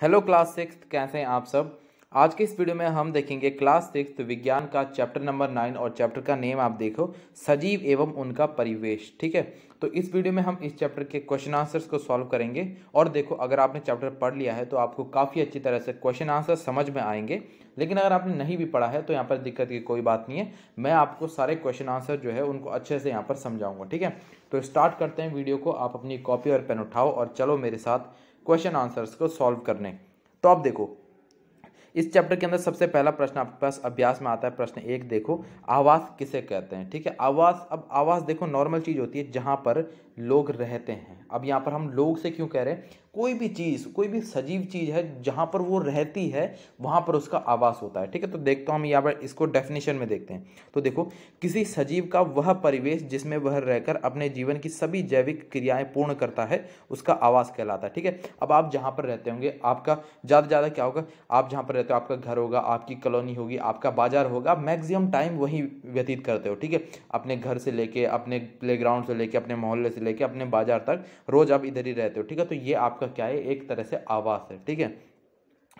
hello class six कैसे हैं आप सब आज के इस वीडियो में हम देखेंगे क्लास सिक्स विज्ञान का चैप्टर नंबर नाइन और चैप्टर का नेम आप देखो सजीव एवं उनका परिवेश ठीक है तो इस वीडियो में हम इस चैप्टर के क्वेश्चन आंसर्स को सॉल्व करेंगे और देखो अगर आपने चैप्टर पढ़ लिया है तो आपको काफ़ी अच्छी तरह से क्वेश्चन आंसर समझ में आएंगे लेकिन अगर आपने नहीं भी पढ़ा है तो यहाँ पर दिक्कत की कोई बात नहीं है मैं आपको सारे क्वेश्चन आंसर जो है उनको अच्छे से यहाँ पर समझाऊंगा ठीक है तो स्टार्ट करते हैं वीडियो को आप अपनी कॉपी और पेन उठाओ और चलो मेरे साथ क्वेश्चन आंसर्स को सॉल्व करने तो आप देखो इस चैप्टर के अंदर सबसे पहला प्रश्न आपके पास अभ्यास में आता है प्रश्न एक देखो आवास किसे कहते हैं ठीक है आवास अब आवास देखो नॉर्मल चीज़ होती है जहाँ पर लोग रहते हैं अब यहाँ पर हम लोग से क्यों कह रहे हैं कोई भी चीज़ कोई भी सजीव चीज़ है जहाँ पर वो रहती है वहाँ पर उसका आवास होता है ठीक है तो देखते हम यहाँ पर इसको डेफिनेशन में देखते हैं तो देखो किसी सजीव का वह परिवेश जिसमें वह रहकर अपने जीवन की सभी जैविक क्रियाएं पूर्ण करता है उसका आवास कहलाता है ठीक है अब आप जहाँ पर रहते होंगे आपका ज़्यादा ज़्यादा क्या होगा आप जहाँ पर रहते हो आपका घर होगा आपकी कॉलोनी होगी आपका बाजार होगा मैक्सिमम टाइम वहीं व्यतीत करते हो ठीक है अपने घर से लेके अपने प्ले से लेके अपने मोहल्ले से लेके अपने बाजार तक रोज़ आप इधर ही रहते हो ठीक है तो ये आपका आपका क्या है एक तरह से आवास है ठीक है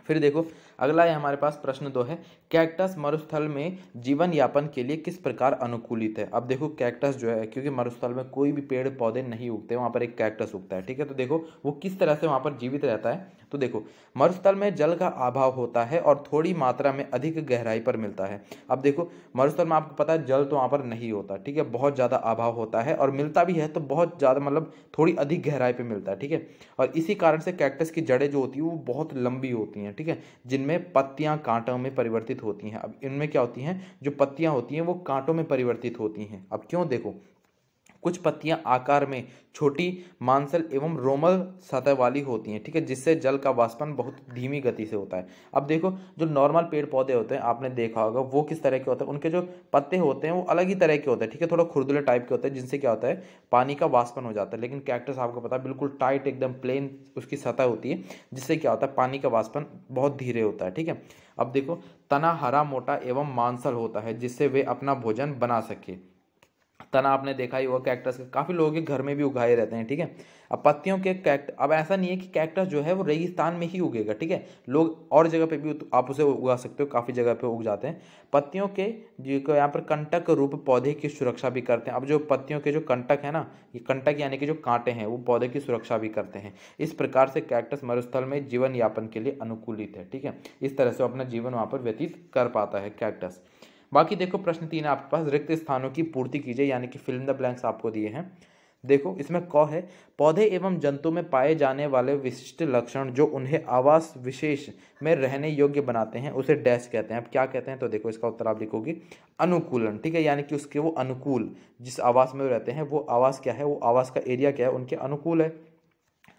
फिर देखो अगला है हमारे पास प्रश्न दो है कैक्टस मरुस्थल में जीवन यापन के लिए किस प्रकार अनुकूलित है अब देखो कैक्टस जो है क्योंकि मरुस्थल में कोई भी पेड़ पौधे नहीं उगते वहाँ पर एक कैक्टस उगता है ठीक है तो देखो वो किस तरह से वहाँ पर जीवित रहता है तो देखो मरुस्थल में जल का अभाव होता है और थोड़ी मात्रा में अधिक गहराई पर मिलता है अब देखो मरुस्थल में आपको पता है जल तो वहाँ पर नहीं होता ठीक है बहुत ज़्यादा अभाव होता है और मिलता भी है तो बहुत ज़्यादा मतलब थोड़ी अधिक गहराई पर मिलता है ठीक है और इसी कारण से कैक्टस की जड़ें जो होती है वो बहुत लंबी होती हैं ठीक है जिनमें पत्तियां कांटों में परिवर्तित होती हैं अब इनमें क्या होती हैं जो पत्तियां होती हैं वो कांटों में परिवर्तित होती हैं अब क्यों देखो कुछ पत्तियां आकार में छोटी मांसल एवं रोमल सतह वाली होती हैं ठीक है जिससे जल का वाष्पन बहुत धीमी गति से होता है अब देखो जो नॉर्मल पेड़ पौधे होते हैं आपने देखा होगा वो किस तरह के होते हैं उनके जो पत्ते होते हैं वो अलग ही तरह के होते हैं ठीक है थोड़ा खुरदुले टाइप के होते हैं जिनसे क्या होता है पानी का वाष्पन हो जाता है लेकिन कैक्टस आपको पता है बिल्कुल टाइट एकदम प्लेन उसकी सतह होती है जिससे क्या होता है पानी का वाष्पन बहुत धीरे होता है ठीक है अब देखो तना हरा मोटा एवं मांसल होता है जिससे वे अपना भोजन बना सके तना आपने देखा ही होगा कैक्टस काफ़ी लोगों के घर में भी उगाए रहते हैं ठीक है अब पत्तियों के कैक्ट अब ऐसा नहीं है कि कैक्टस जो है वो रेगिस्तान में ही उगेगा ठीक है लोग और जगह पे भी आप उसे उगा सकते हो काफ़ी जगह पे उग जाते हैं पत्तियों के जो यहाँ पर कंटक रूप पौधे की सुरक्षा भी करते हैं अब जो पत्तियों के जो कंटक है ना ये कंटक यानी कि जो कांटे हैं वो पौधे की सुरक्षा भी करते हैं इस प्रकार से कैक्टस मरुस्थल में जीवन यापन के लिए अनुकूलित है ठीक है इस तरह से अपना जीवन वहाँ पर व्यतीत कर पाता है कैक्टस बाकी देखो प्रश्न तीन आपके पास रिक्त स्थानों की पूर्ति कीजिए यानी कि फिल्म द ब्लैंक्स आपको दिए हैं देखो इसमें क है पौधे एवं जंतु में पाए जाने वाले विशिष्ट लक्षण जो उन्हें आवास विशेष में रहने योग्य बनाते हैं उसे डैश कहते हैं अब क्या कहते हैं तो देखो इसका उत्तर आप लिखोगे अनुकूलन ठीक है यानी कि उसके वो अनुकूल जिस आवास में रहते हैं वो आवास क्या है वो आवास का एरिया क्या है उनके अनुकूल है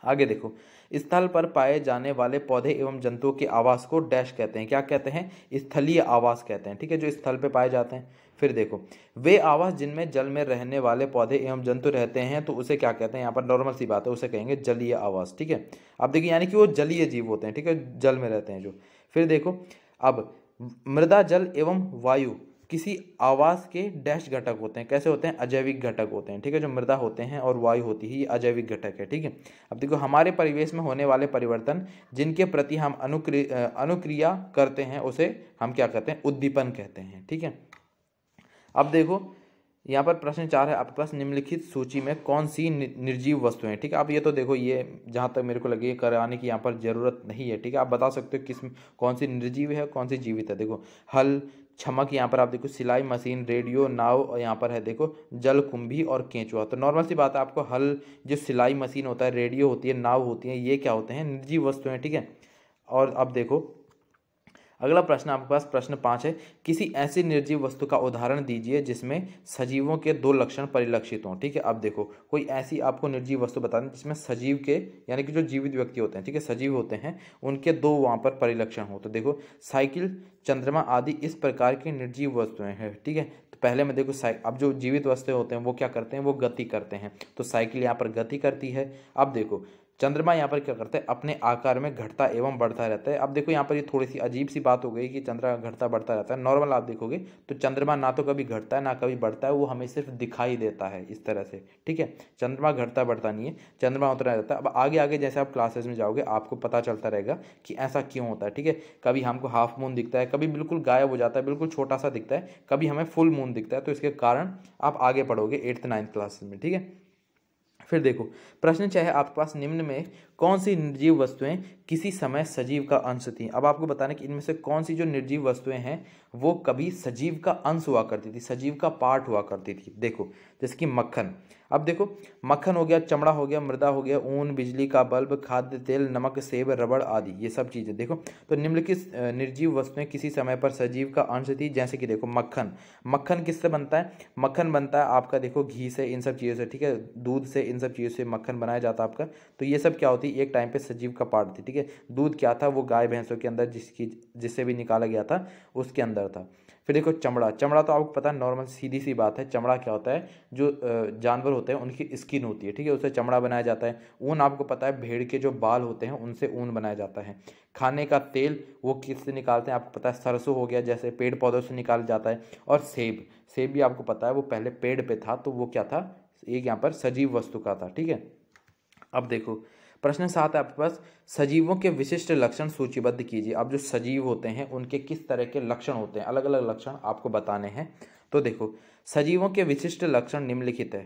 आगे देखो स्थल पर पाए जाने वाले पौधे एवं जंतुओं के आवास को डैश कहते हैं क्या कहते हैं स्थलीय आवास कहते हैं ठीक है जो स्थल पर पाए जाते हैं फिर देखो वे आवास जिनमें जल में रहने वाले पौधे एवं जंतु रहते हैं तो उसे क्या कहते हैं यहाँ पर नॉर्मल सी बात है उसे कहेंगे जलीय आवास ठीक है अब देखिए यानी कि वो जलीय जीव होते हैं ठीक है जल में रहते हैं जो फिर देखो अब मृदा जल एवं वायु किसी आवास के डैश घटक होते हैं कैसे होते हैं अजैविक घटक होते हैं ठीक है जो मृदा होते हैं और वायु होती है ये अजैविक घटक है ठीक है अब देखो हमारे परिवेश में होने वाले परिवर्तन जिनके प्रति हम अनुक्रिया अनुक्रिया करते हैं उसे हम क्या कहते हैं उद्दीपन कहते हैं ठीक है अब देखो यहाँ पर प्रश्न चार है आपके पास निम्नलिखित सूची में कौन सी निर्जीव वस्तुएं ठीक है आप ये तो देखो ये जहाँ तक मेरे को लगे कराने की यहाँ पर ज़रूरत नहीं है ठीक है आप बता सकते हो किस कौन सी निर्जीव है कौन सी जीवित है देखो हल छमक यहाँ पर आप देखो सिलाई मशीन रेडियो नाव और यहाँ पर है देखो जल कुंभी और केंचुआ तो नॉर्मल सी बात है आपको हल जो सिलाई मशीन होता है रेडियो होती है नाव होती है ये क्या होते हैं निर्जीव वस्तुएँ ठीक है और अब देखो अगला प्रश्न आपके पास प्रश्न पाँच है किसी ऐसी निर्जीव वस्तु का उदाहरण दीजिए जिसमें सजीवों के दो लक्षण परिलक्षित हों ठीक है अब देखो कोई ऐसी आपको निर्जीव वस्तु बता दें जिसमें सजीव के यानी कि जो जीवित व्यक्ति होते हैं ठीक है सजीव होते हैं उनके दो वहाँ पर परिलक्षण हों तो देखो साइकिल चंद्रमा आदि इस प्रकार की निर्जीव वस्तुएं हैं ठीक है तो पहले में देखो अब जो जीवित वस्तुएं होते हैं वो क्या करते हैं वो गति करते हैं तो साइकिल यहाँ पर गति करती है अब देखो चंद्रमा यहाँ पर क्या करता है अपने आकार में घटता एवं बढ़ता रहता है अब देखो यहाँ पर ये थोड़ी सी अजीब सी बात हो गई कि चंद्रमा घटता बढ़ता रहता है नॉर्मल आप देखोगे तो चंद्रमा ना तो कभी घटता है ना कभी बढ़ता है वो हमें सिर्फ दिखाई देता है इस तरह से ठीक है चंद्रमा घटता बढ़ता नहीं है चंद्रमा उतना रहता है अब आगे आगे जैसे आप क्लासेस में जाओगे आपको पता चलता रहेगा कि ऐसा क्यों होता है ठीक है कभी हमको हाफ मून दिखता है कभी बिल्कुल गायब हो जाता है बिल्कुल छोटा सा दिखता है कभी हमें फुल मून दिखता है तो इसके कारण आप आगे पढ़ोगे एट्थ नाइन्थ क्लासेस में ठीक है फिर देखो प्रश्न चाहे आपके पास निम्न में कौन सी निर्जीव वस्तुएं किसी समय सजीव का अंश थी अब आपको बताने कि इनमें से कौन सी जो निर्जीव वस्तुएं हैं वो कभी सजीव का अंश हुआ करती थी सजीव का पार्ट हुआ करती थी देखो जैसे कि मक्खन अब देखो मक्खन हो गया चमड़ा हो गया मृदा हो गया ऊन बिजली का बल्ब खाद्य तेल नमक सेब रबड़ आदि ये सब चीज़ें देखो तो निम्नलिखित निर्जीव वस्तुएं किसी समय पर सजीव का अंश थी जैसे कि देखो मक्खन मक्खन किससे बनता है मक्खन बनता है आपका देखो घी से इन सब चीज़ों से ठीक है दूध से इन सब चीज़ों से मक्खन बनाया जाता है आपका तो ये सब क्या होती है एक टाइम पर सजीव का पार्ट थी ठीक है दूध क्या था वो गाय भैंसों के अंदर जिसकी जिससे भी निकाला गया था उसके अंदर था फिर देखो चमड़ा चमड़ा तो आपको पता है नॉर्मल सीधी सी बात है चमड़ा क्या होता है जो जानवर होते हैं उनकी स्किन होती है ठीक है उससे चमड़ा बनाया जाता है ऊन आपको पता है भेड़ के जो बाल होते हैं उनसे ऊन बनाया जाता है खाने का तेल वो किससे निकालते हैं आपको पता है सरसों हो गया जैसे पेड़ पौधों से निकाल जाता है और सेब सेब भी आपको पता है वो पहले पेड़ पर था तो वो क्या था एक यहाँ पर सजीव वस्तु का था ठीक है अब देखो प्रश्न सात है आपके पास सजीवों के विशिष्ट लक्षण सूचीबद्ध कीजिए अब जो सजीव होते हैं उनके किस तरह के लक्षण होते हैं अलग अलग लक्षण आपको बताने हैं तो देखो सजीवों के विशिष्ट लक्षण निम्नलिखित है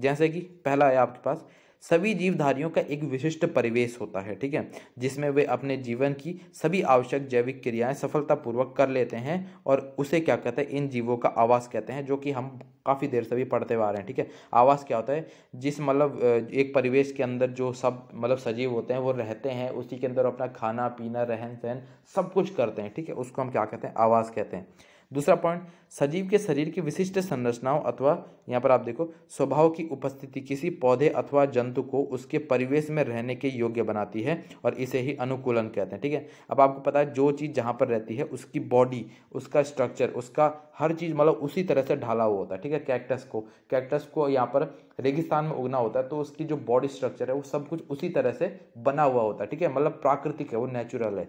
जैसे कि पहला है आपके पास सभी जीवधारियों का एक विशिष्ट परिवेश होता है ठीक है जिसमें वे अपने जीवन की सभी आवश्यक जैविक क्रियाएं सफलतापूर्वक कर लेते हैं और उसे क्या कहते हैं इन जीवों का आवास कहते हैं जो कि हम काफ़ी देर से भी पढ़ते आ रहे हैं ठीक है आवास क्या होता है जिस मतलब एक परिवेश के अंदर जो सब मतलब सजीव होते हैं वो रहते हैं उसी के अंदर अपना खाना पीना रहन सहन सब कुछ करते हैं ठीक है उसको हम क्या कहते हैं आवास कहते हैं दूसरा पॉइंट सजीव के शरीर की विशिष्ट संरचनाओं अथवा यहाँ पर आप देखो स्वभाव की उपस्थिति किसी पौधे अथवा जंतु को उसके परिवेश में रहने के योग्य बनाती है और इसे ही अनुकूलन कहते हैं ठीक है अब आपको पता है जो चीज़ जहाँ पर रहती है उसकी बॉडी उसका स्ट्रक्चर उसका हर चीज़ मतलब उसी तरह से ढाला हुआ होता है ठीक है कैक्टस को कैक्टस को यहाँ पर रेगिस्तान में उगना होता है तो उसकी जो बॉडी स्ट्रक्चर है वो सब कुछ उसी तरह से बना हुआ होता है ठीक है मतलब प्राकृतिक है वो नेचुरल है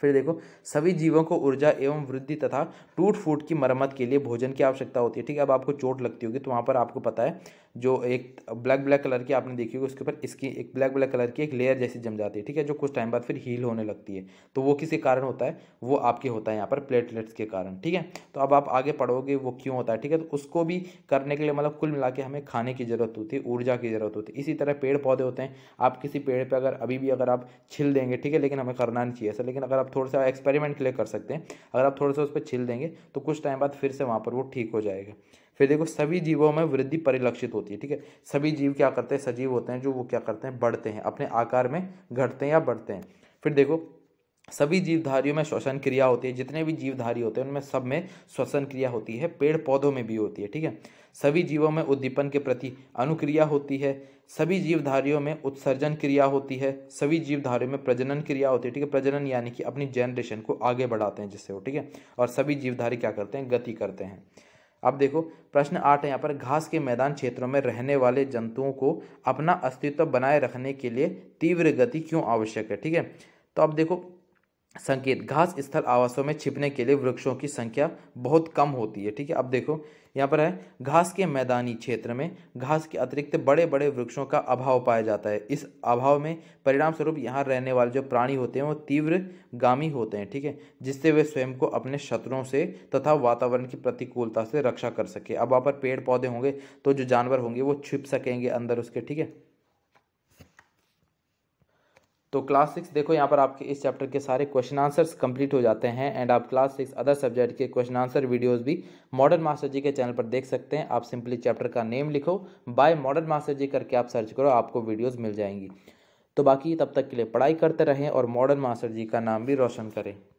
फिर देखो सभी जीवों को ऊर्जा एवं वृद्धि तथा टूट फूट की मरम्मत के लिए भोजन की आवश्यकता होती है ठीक है अब आपको चोट लगती होगी तो वहाँ पर आपको पता है जो एक ब्लैक ब्लैक कलर की आपने देखी होगी उसके ऊपर इसकी एक ब्लैक ब्लैक कलर की एक लेयर जैसी जम जाती है ठीक है जो कुछ टाइम बाद फिर हील होने लगती है तो वो किसी कारण होता है वो आपके होता है यहाँ पर प्लेटलेट्स के कारण ठीक है तो अब आप आगे पढ़ोगे वो क्यों होता है ठीक है तो उसको भी करने के लिए मतलब कुल मिला के हमें खाने की ज़रूरत होती है ऊर्जा की ज़रूरत होती है इसी तरह पेड़ पौधे होते हैं आप किसी पेड़ पर अगर अभी भी अगर आप छिल देंगे ठीक है लेकिन हमें करना नहीं चाहिए ऐसा लेकिन अगर आप थोड़ा सा एक्सपेरिमेंट के लिए कर सकते हैं अगर आप थोड़ा सा उस पर छिल देंगे तो कुछ टाइम बाद फिर से वहाँ पर वो ठीक हो जाएगा फिर देखो सभी जीवों में वृद्धि परिलक्षित होती है ठीक है सभी जीव क्या करते हैं सजीव होते हैं जो वो क्या करते हैं बढ़ते हैं अपने आकार में घटते हैं या बढ़ते हैं फिर देखो सभी जीवधारियों में श्वसन क्रिया होती है जितने भी जीवधारी होते हैं उनमें सब में श्वसन क्रिया होती है पेड़ पौधों में भी होती है ठीक है सभी जीवों में उद्दीपन के प्रति अनुक्रिया होती है सभी जीवधारियों में उत्सर्जन क्रिया होती है सभी जीवधारियों में प्रजनन क्रिया होती है ठीक है प्रजनन यानी कि अपनी जनरेशन को आगे बढ़ाते हैं जिससे वो ठीक है और सभी जीवधारी क्या करते हैं गति करते हैं अब देखो प्रश्न आठ यहाँ पर घास के मैदान क्षेत्रों में रहने वाले जंतुओं को अपना अस्तित्व बनाए रखने के लिए तीव्र गति क्यों आवश्यक है ठीक है तो अब देखो संकेत घास स्थल आवासों में छिपने के लिए वृक्षों की संख्या बहुत कम होती है ठीक है अब देखो यहाँ पर है घास के मैदानी क्षेत्र में घास के अतिरिक्त बड़े बड़े वृक्षों का अभाव पाया जाता है इस अभाव में परिणाम स्वरूप यहाँ रहने वाले जो प्राणी होते हैं वो तीव्र गामी होते हैं ठीक है जिससे वे स्वयं को अपने शत्रुओं से तथा वातावरण की प्रतिकूलता से रक्षा कर सके अब वहाँ पर पेड़ पौधे होंगे तो जो जानवर होंगे वो छिप सकेंगे अंदर उसके ठीक है तो क्लास सिक्स देखो यहाँ पर आपके इस चैप्टर के सारे क्वेश्चन आंसर्स कंप्लीट हो जाते हैं एंड आप क्लास सिक्स अदर सब्जेक्ट के क्वेश्चन आंसर वीडियोस भी मॉडर्न मास्टर जी के चैनल पर देख सकते हैं आप सिंपली चैप्टर का नेम लिखो बाय मॉडर्न मास्टर जी करके आप सर्च करो आपको वीडियोज़ मिल जाएंगी तो बाकी तब तक के लिए पढ़ाई करते रहें और मॉडर्न मास्टर जी का नाम भी रोशन करें